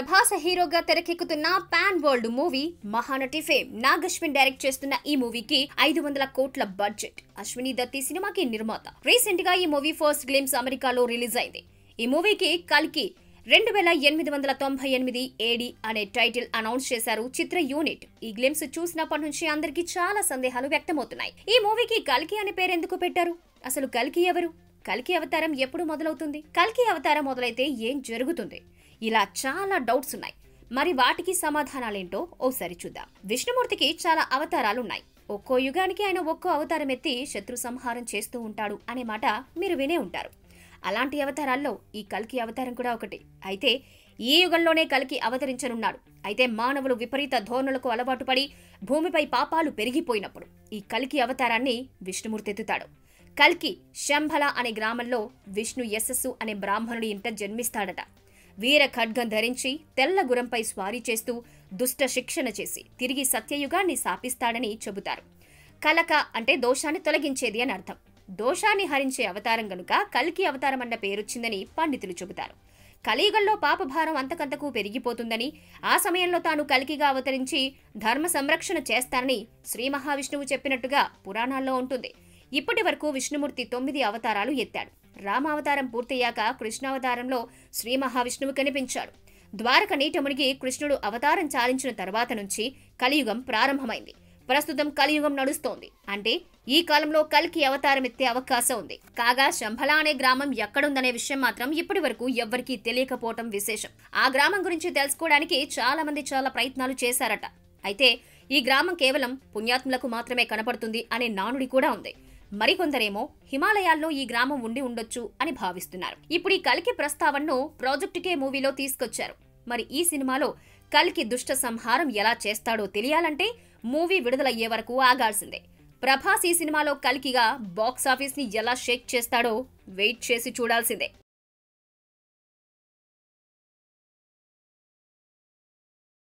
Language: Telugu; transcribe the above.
ప్రభాస్ హీరోగా తెరకెక్కుతున్న pan world movie Mahanati fame Nag Ashwin direct చేస్తున్న ఈ మూవీకి ఐదు వందల కోట్ల బడ్జెట్ అశ్విని దత్తి సినిమాకి నిర్మాత రీసెంట్ గా ఈ మూవీ ఫస్ట్ గ్లిమ్స్ అమెరికాలో రిలీజ్ అయింది ఈ మూవీకి కలికి రెండు వేల ఎనిమిది వందల తొంభై ఎనిమిది ఏడి అనే టైటిల్ అనౌన్స్ చేశారు చిత్ర యూనిట్ ఈ గ్లిమ్స్ చూసినప్పటి నుంచి అందరికీ చాలా సందేహాలు వ్యక్తమవుతున్నాయి ఈ మూవీకి కల్కి అనే పేరు ఎందుకు పెట్టారు అసలు కల్కి ఎవరు కల్కి అవతారం ఎప్పుడు మొదలవుతుంది కల్కి అవతారం మొదలైతే ఏం జరుగుతుంది ఇలా చాలా డౌట్స్ ఉన్నాయి మరి వాటికి సమాధానాలేంటో ఓసారి చూద్దాం విష్ణుమూర్తికి చాలా అవతారాలు ఉన్నాయి ఒక్కో యుగానికి ఆయన ఒక్కో అవతారం ఎత్తి శత్రు సంహారం చేస్తూ ఉంటాడు అనే మాట మీరు వినే ఉంటారు అలాంటి అవతారాల్లో ఈ కల్కి అవతారం కూడా ఒకటి అయితే ఈ యుగంలోనే కలికి అవతరించనున్నాడు అయితే మానవులు విపరీత ధోరణులకు అలవాటు పడి భూమిపై పాపాలు పెరిగిపోయినప్పుడు ఈ కలికి అవతారాన్ని విష్ణుమూర్తి ఎత్తుతాడు కల్కి శంభల అనే గ్రామంలో విష్ణు యశస్సు అనే బ్రాహ్మణుడి ఇంట జన్మిస్తాడట వీర ఖడ్గం ధరించి తెల్ల గురంపై స్వారీ చేస్తూ దుష్ట శిక్షణ చేసి తిరిగి సత్యయుగాన్ని శాపిస్తాడని చెబుతారు కలక అంటే దోషాన్ని తొలగించేది అని అర్థం దోషాన్ని హరించే అవతారం గనుక కల్కి అవతారం అన్న పేరొచ్చిందని పండితులు చెబుతారు కలియుగంలో పాపభారం అంతకంతకు పెరిగిపోతుందని ఆ సమయంలో తాను కలికిగా అవతరించి ధర్మ సంరక్షణ చేస్తానని శ్రీ మహావిష్ణువు చెప్పినట్టుగా పురాణాల్లో ఉంటుంది ఇప్పటి వరకు విష్ణుమూర్తి తొమ్మిది అవతారాలు ఎత్తాడు రామావతారం పూర్తయ్యాక కృష్ణావతారంలో శ్రీ మహావిష్ణువు కనిపించాడు ద్వారక నీటమునిగి కృష్ణుడు అవతారం చాలించిన తర్వాత నుంచి కలియుగం ప్రారంభమైంది ప్రస్తుతం కలియుగం నడుస్తోంది అంటే ఈ కాలంలో కల్కి అవతారం ఎత్తే అవకాశం ఉంది కాగా శంభల అనే గ్రామం ఎక్కడుందనే విషయం మాత్రం ఇప్పటి వరకు ఎవ్వరికీ తెలియకపోవటం విశేషం ఆ గ్రామం గురించి తెలుసుకోవడానికి చాలా మంది చాలా ప్రయత్నాలు చేశారట అయితే ఈ గ్రామం కేవలం పుణ్యాత్ములకు మాత్రమే కనపడుతుంది అనే నానుడి కూడా ఉంది మరికొందరేమో హిమాలయాల్లో ఈ గ్రామం ఉండి ఉండొచ్చు అని భావిస్తున్నారు ఇప్పుడు ఈ కలికి ప్రస్తావనను ప్రాజెక్టుకే మూవీలో తీసుకొచ్చారు మరి ఈ సినిమాలో కలికి దుష్ట సంహారం ఎలా చేస్తాడో తెలియాలంటే మూవీ విడుదలయ్యే వరకు ఆగాల్సిందే ప్రభాస్ ఈ సినిమాలో కలికిగా బాక్సాఫీస్ ని ఎలా షేక్ చేస్తాడో వెయిట్ చేసి చూడాల్సిందే